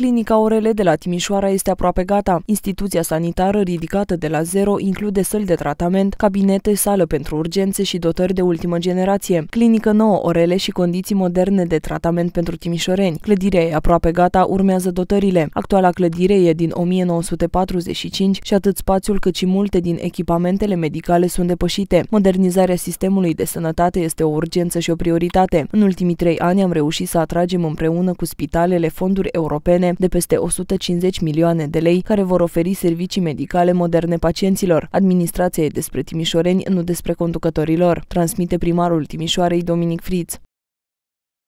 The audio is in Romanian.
Clinica Orele de la Timișoara este aproape gata. Instituția sanitară ridicată de la zero include săli de tratament, cabinete, sală pentru urgențe și dotări de ultimă generație, clinică nouă orele și condiții moderne de tratament pentru timișoreni. Clădirea e aproape gata, urmează dotările. Actuala clădire e din 1945 și atât spațiul cât și multe din echipamentele medicale sunt depășite. Modernizarea sistemului de sănătate este o urgență și o prioritate. În ultimii trei ani am reușit să atragem împreună cu spitalele fonduri europene europene de peste 150 milioane de lei care vor oferi servicii medicale moderne pacienților. Administrația e despre timișoreni, nu despre conducătorilor, lor, transmite primarul Timișoarei Dominic Friț.